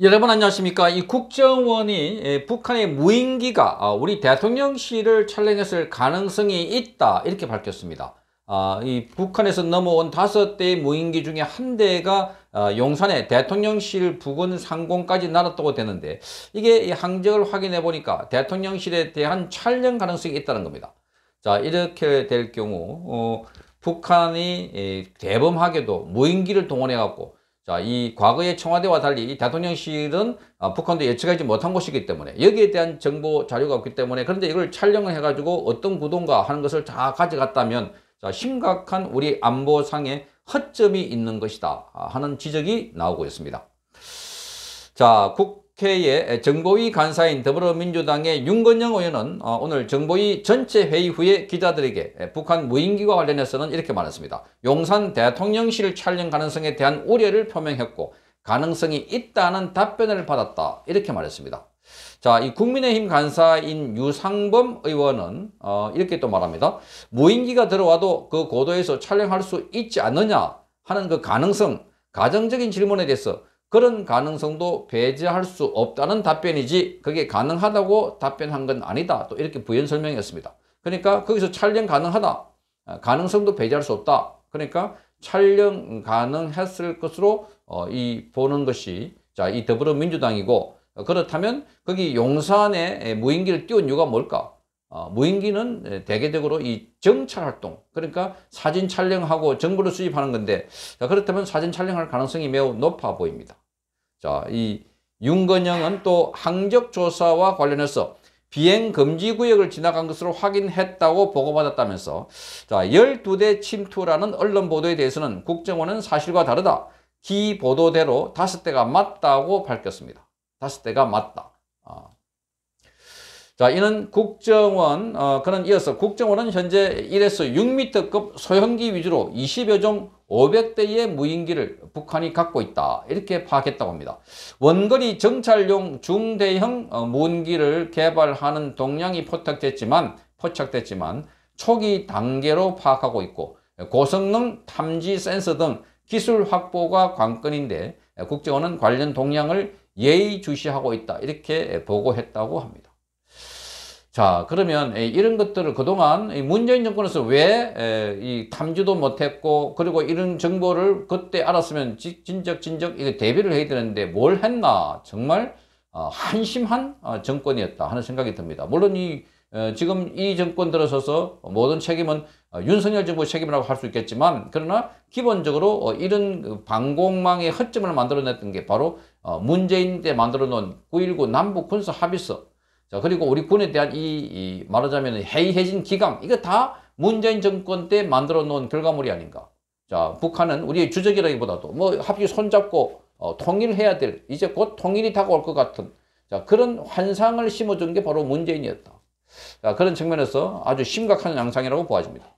여러분 안녕하십니까 이 국정원이 예, 북한의 무인기가 아, 우리 대통령실을 촬영했을 가능성이 있다 이렇게 밝혔습니다 아, 이 북한에서 넘어온 다섯 대의 무인기 중에 한 대가 아, 용산의 대통령실 부근 상공까지 날았다고 되는데 이게 항적을 확인해 보니까 대통령실에 대한 촬영 가능성이 있다는 겁니다 자 이렇게 될 경우 어, 북한이 예, 대범하게도 무인기를 동원해 갖고 자, 이 과거의 청와대와 달리 이 대통령실은 아, 북한도 예측하지 못한 것이기 때문에 여기에 대한 정보 자료가 없기 때문에 그런데 이걸 촬영을 해가지고 어떤 구동가 하는 것을 다 가져갔다면 자, 심각한 우리 안보상의 허점이 있는 것이다 아, 하는 지적이 나오고 있습니다. 자, 국 국회의 정보위 간사인 더불어민주당의 윤건영 의원은 어, 오늘 정보위 전체 회의 후에 기자들에게 북한 무인기와 관련해서는 이렇게 말했습니다. 용산 대통령실 촬영 가능성에 대한 우려를 표명했고 가능성이 있다는 답변을 받았다 이렇게 말했습니다. 자, 이 국민의힘 간사인 유상범 의원은 어, 이렇게 또 말합니다. 무인기가 들어와도 그 고도에서 촬영할 수 있지 않느냐 하는 그 가능성, 가정적인 질문에 대해서 그런 가능성도 배제할 수 없다는 답변이지 그게 가능하다고 답변한 건 아니다. 또 이렇게 부연 설명했습니다 그러니까 거기서 촬영 가능하다. 아, 가능성도 배제할 수 없다. 그러니까 촬영 가능했을 것으로 어, 이 보는 것이 자 이 더불어민주당이고 어, 그렇다면 거기 용산에 무인기를 띄운 이유가 뭘까? 어, 무인기는 예, 대개적으로 이 정찰 활동, 그러니까 사진 촬영하고 정보를 수집하는 건데, 자, 그렇다면 사진 촬영할 가능성이 매우 높아 보입니다. 자, 이 윤건영은 또 항적 조사와 관련해서 비행 금지 구역을 지나간 것으로 확인했다고 보고받았다면서 자 12대 침투라는 언론 보도에 대해서는 국정원은 사실과 다르다. 기 보도대로 다섯 대가 맞다고 밝혔습니다. 다섯 대가 맞다. 어, 자, 이는 국정원, 어, 그는 이어서 국정원은 현재 1에서 6m급 소형기 위주로 20여 종 500대의 무인기를 북한이 갖고 있다. 이렇게 파악했다고 합니다. 원거리 정찰용 중대형 어, 무인기를 개발하는 동향이 포착됐지만, 포착됐지만, 초기 단계로 파악하고 있고, 고성능 탐지 센서 등 기술 확보가 관건인데, 국정원은 관련 동향을 예의주시하고 있다. 이렇게 보고했다고 합니다. 자 그러면 이런 것들을 그동안 문재인 정권에서 왜 이 탐지도 못했고 그리고 이런 정보를 그때 알았으면 진적 진적 이게 대비를 해야 되는데 뭘 했나 정말 어, 한심한 어, 정권이었다 하는 생각이 듭니다. 물론 이 어, 지금 이 정권 들어서서 모든 책임은 윤석열 정부 책임이라고 할 수 있겠지만 그러나 기본적으로 이런 그 방공망의 허점을 만들어냈던 게 바로 문재인 때 만들어 놓은 9.19 남북 군사 합의서 자, 그리고 우리 군에 대한 이, 이 말하자면 해이해진 기강, 이거 다 문재인 정권 때 만들어 놓은 결과물이 아닌가. 자, 북한은 우리의 주적이라기보다도 뭐 합의 손잡고 어, 통일해야 될, 이제 곧 통일이 다가올 것 같은 자, 그런 환상을 심어준 게 바로 문재인이었다. 자, 그런 측면에서 아주 심각한 양상이라고 보아집니다.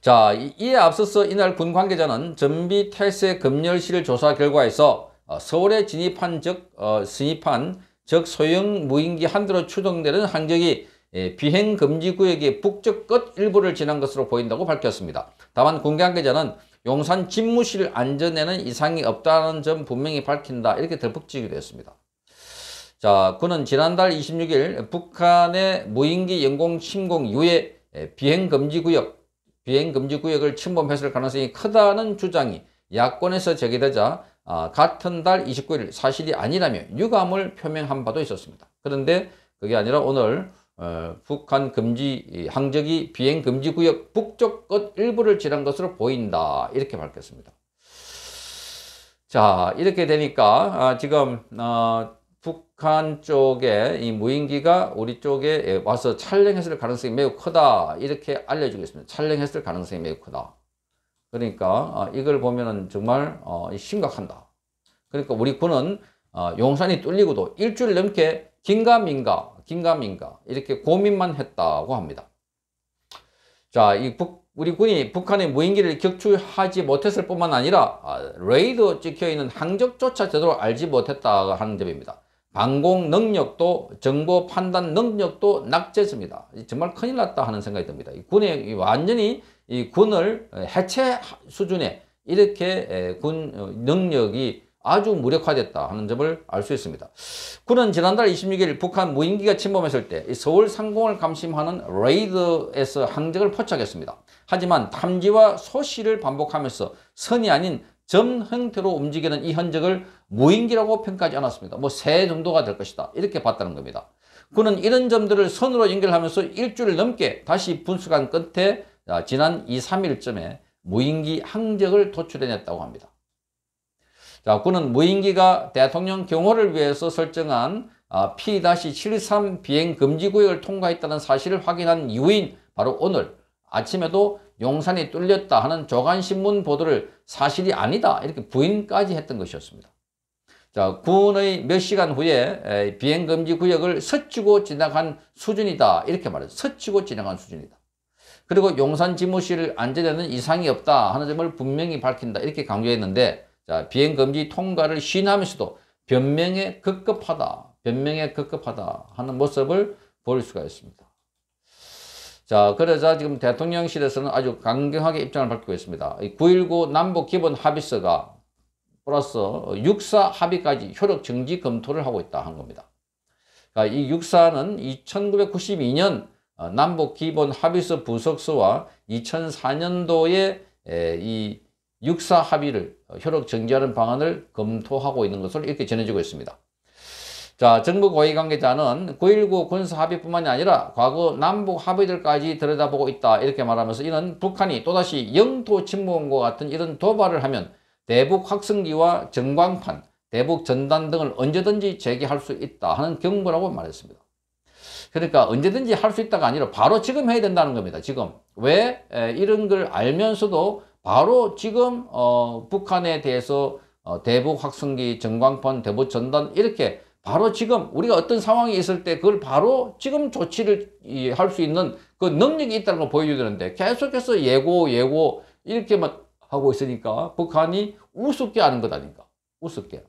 자, 이에 앞서서 이날 군 관계자는 전비 탈세 검열실 조사 결과에서 어, 서울에 진입한 즉 어, 진입한 즉 소형 무인기 한대로 추정되는 항적이 예, 비행금지구역의 북쪽 끝 일부를 지난 것으로 보인다고 밝혔습니다. 다만 공개 관계자는 용산 집무실 안전에는 이상이 없다는 점 분명히 밝힌다 이렇게 덜북지기도 했습니다. 자, 그는 지난달 26일 북한의 무인기 영공침공 이후에 예, 비행금지구역, 비행금지구역을 침범했을 가능성이 크다는 주장이 야권에서 제기되자 아, 같은 달 29일 사실이 아니라며 유감을 표명한 바도 있었습니다. 그런데 그게 아니라 오늘 어, 북한 금지 항적이 비행 금지 구역 북쪽 끝 일부를 지난 것으로 보인다 이렇게 밝혔습니다. 자 이렇게 되니까 아, 지금 어, 북한 쪽에 이 무인기가 우리 쪽에 예, 와서 촬영했을 가능성이 매우 크다 이렇게 알려주고 있습니다. 촬영했을 가능성이 매우 크다. 그러니까 어, 이걸 보면은 정말 어, 심각한다. 그러니까 우리 군은 어, 용산이 뚫리고도 일주일 넘게 긴가민가, 긴가민가 이렇게 고민만 했다고 합니다. 자, 이 북, 우리 군이 북한의 무인기를 격추하지 못했을 뿐만 아니라 아, 레이더 찍혀 있는 항적조차 제대로 알지 못했다 하는 점입니다. 방공 능력도 정보 판단 능력도 낙제했습니다. 정말 큰일 났다 하는 생각이 듭니다. 군에 완전히 이 군을 해체 수준에 이렇게 군 능력이 아주 무력화됐다 하는 점을 알 수 있습니다. 군은 지난달 26일 북한 무인기가 침범했을 때 서울 상공을 감심하는 레이더에서 항적을 포착했습니다. 하지만 탐지와 소시를 반복하면서 선이 아닌 점 형태로 움직이는 이 흔적을 무인기라고 평가하지 않았습니다. 뭐 세 정도가 될 것이다. 이렇게 봤다는 겁니다. 군은 이런 점들을 선으로 연결하면서 일주일 넘게 다시 분수관 끝에 아, 지난 2, 3일쯤에 무인기 항적을 도출해냈다고 합니다. 자, 군은 무인기가 대통령 경호를 위해서 설정한 아, P-73 비행 금지 구역을 통과했다는 사실을 확인한 이후인 바로 오늘 아침에도 용산이 뚫렸다 하는 조간신문 보도를 사실이 아니다 이렇게 부인까지 했던 것이었습니다. 자, 군의 몇 시간 후에 비행금지 구역을 스치고 지나간 수준이다 이렇게 말해요. 스치고 지나간 수준이다. 그리고 용산 지무실 안전에는 이상이 없다 하는 점을 분명히 밝힌다 이렇게 강조했는데 자 비행금지 통과를 시인하면서도 변명에 급급하다 변명에 급급하다 하는 모습을 보일 수가 있습니다. 자, 그러자 지금 대통령실에서는 아주 강경하게 입장을 밝히고 있습니다. 9.19 남북 기본 합의서가 플러스 육사 합의까지 효력 증지 검토를 하고 있다 한 겁니다. 그러니까 이 육사는 2 9 9 2년 어, 남북 기본 합의서 부석서와 2004년도에 이 육사 합의를 어, 효력 정지하는 방안을 검토하고 있는 것으로 이렇게 전해지고 있습니다. 자, 정부 고위 관계자는 9.19 군사 합의뿐만이 아니라 과거 남북 합의들까지 들여다보고 있다 이렇게 말하면서 이는 북한이 또다시 영토 침범과 같은 이런 도발을 하면 대북 확성기와 전광판, 대북 전단 등을 언제든지 제기할수 있다 하는 경고라고 말했습니다. 그러니까 언제든지 할 수 있다가 아니라 바로 지금 해야 된다는 겁니다. 지금. 왜 이런 걸 알면서도 바로 지금 어, 북한에 대해서 어, 대북 확성기, 전광판, 대북 전단 이렇게 바로 지금 우리가 어떤 상황이 있을 때 그걸 바로 지금 조치를 할 수 있는 그 능력이 있다는 걸 보여주는데 계속해서 예고 예고 이렇게만 하고 있으니까 북한이 우습게 하는 것 아닌가 우습게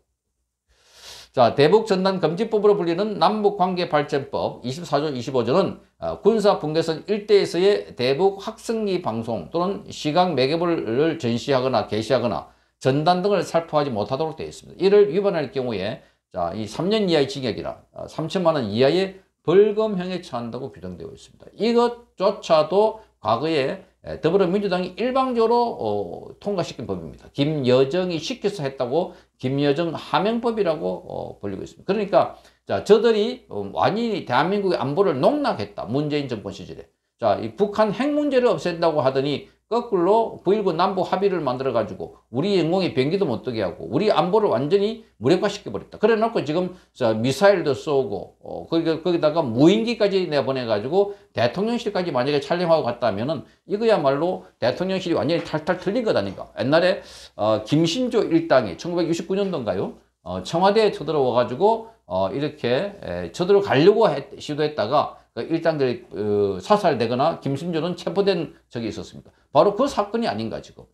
자, 대북 전단 금지법으로 불리는 남북 관계 발전법 24조 25조는 어, 군사 분계선 일대에서의 대북 학습기 방송 또는 시각 매개물을 전시하거나 개시하거나 전단 등을 살포하지 못하도록 되어 있습니다. 이를 위반할 경우에 자, 이 3년 이하의 징역이나 어, 3천만 원 이하의 벌금형에 처한다고 규정되어 있습니다. 이것조차도 과거에 예, 더불어민주당이 일방적으로 어, 통과시킨 법입니다. 김여정이 시켜서 했다고 김여정 하명법이라고 어, 불리고 있습니다. 그러니까 자 저들이 어, 완전히 대한민국의 안보를 농락했다. 문재인 정권 시절에. 자, 이 북한 핵 문제를 없앤다고 하더니 거꾸로 9.19 남북 합의를 만들어가지고 우리 영공의 변기도 못 뜨게 하고 우리 안보를 완전히 무력화시켜버렸다. 그래 놓고 지금 미사일도 쏘고 어, 거기, 거기다가 무인기까지 내보내가지고 대통령실까지 만약에 촬영하고 갔다면 은 이거야말로 대통령실이 완전히 탈탈 틀린 거다니까. 옛날에 어, 김신조 일당이 1969년도인가요? 어, 청와대에 쳐들어와가지고 어, 이렇게 에, 쳐들어가려고 했, 시도했다가 그 일당들이 그 사살되거나 김순조는 체포된 적이 있었습니다. 바로 그 사건이 아닌가 지금.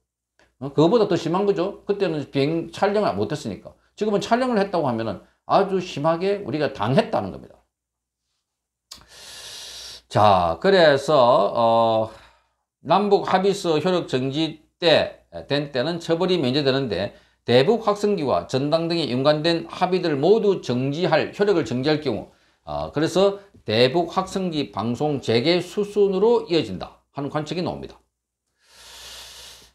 어, 그거보다 더 심한 거죠. 그때는 비행 촬영을 못했으니까. 지금은 촬영을 했다고 하면은 아주 심하게 우리가 당했다는 겁니다. 자, 그래서 어, 남북 합의서 효력 정지 때 된 때는 처벌이 면제되는데 대북 확성기와 전당 등이 연관된 합의들 모두 정지할 효력을 정지할 경우 어, 그래서 대북 확성기 방송 재개 수순으로 이어진다 하는 관측이 나옵니다.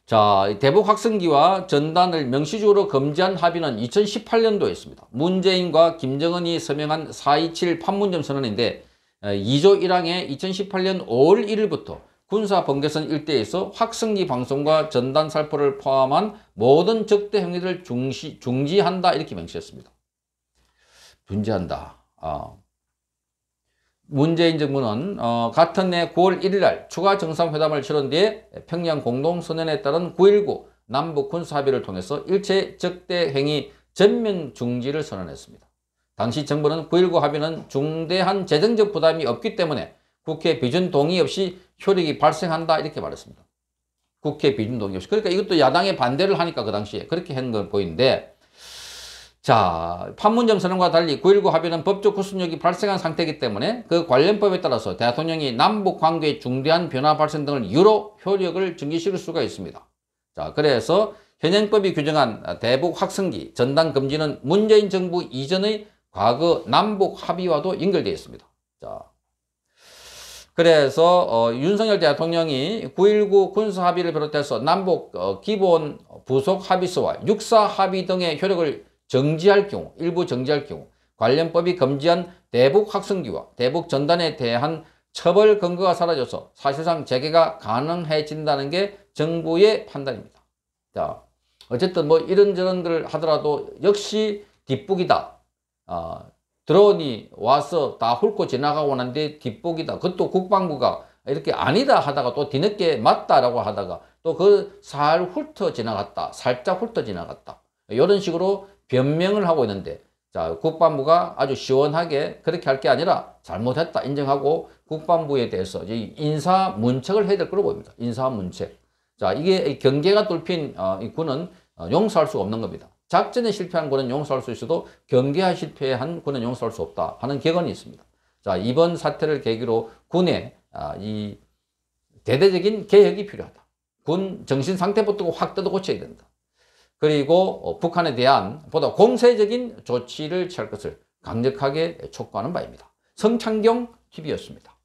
자, 대북 학생기와 전단을 명시적으로 금지한 합의는 2018년도에 있습니다. 문재인과 김정은이 서명한 4.27 판문점 선언인데 2조 1항에 2018년 5월 1일부터 군사 번개선 일대에서 학생기 방송과 전단 살포를 포함한 모든 적대 행위를 중시, 중지한다 이렇게 명시했습니다. 중지한다. 아, 문재인 정부는 어, 같은 해 9월 1일 날 추가 정상회담을 치른 뒤에 평양 공동선언에 따른 9.19 남북 군사합의를 통해서 일체 적대 행위 전면 중지를 선언했습니다. 당시 정부는 9.19 합의는 중대한 재정적 부담이 없기 때문에 국회 비준 동의 없이 효력이 발생한다 이렇게 말했습니다. 국회 비준 동의 없이. 그러니까 이것도 야당의 반대를 하니까 그 당시에 그렇게 한 걸 보이는데 자, 판문점 선언과 달리 9.19 합의는 법적 구속력이 발생한 상태이기 때문에 그 관련법에 따라서 대통령이 남북 관계의 중대한 변화 발생 등을 이유로 효력을 증기시킬 수가 있습니다. 자, 그래서 현행법이 규정한 대북 확성기 전당 금지는 문재인 정부 이전의 과거 남북 합의와도 연결되어 있습니다. 자, 그래서 어, 윤석열 대통령이 9.19 군사 합의를 비롯해서 남북 어, 기본 부속 합의서와 육사 합의 등의 효력을 정지할 경우, 일부 정지할 경우 관련법이 금지한 대북 확성기와 대북 전단에 대한 처벌 근거가 사라져서 사실상 재개가 가능해진다는 게 정부의 판단입니다. 자, 어쨌든 뭐 이런저런 걸 하더라도 역시 뒷북이다. 어, 드론이 와서 다 훑고 지나가고 난데 뒷북이다. 그것도 국방부가 이렇게 아니다 하다가 또 뒤늦게 맞다라고 하다가 또 그 살 훑어 지나갔다. 살짝 훑어 지나갔다. 이런 식으로 변명을 하고 있는데 자 국방부가 아주 시원하게 그렇게 할 게 아니라 잘못했다 인정하고 국방부에 대해서 인사 문책을 해야 될 거로 보입니다. 인사 문책. 자 이게 경계가 뚫힌 어, 이 군은 어, 용서할 수 없는 겁니다. 작전에 실패한 군은 용서할 수 있어도 경계에 실패한 군은 용서할 수 없다 하는 격언이 있습니다. 자 이번 사태를 계기로 군의 아, 이 대대적인 개혁이 필요하다. 군 정신 상태부터 확 뜯어 고쳐야 된다. 그리고 어, 북한에 대한 보다 공세적인 조치를 취할 것을 강력하게 촉구하는 바입니다. 성창경 TV였습니다.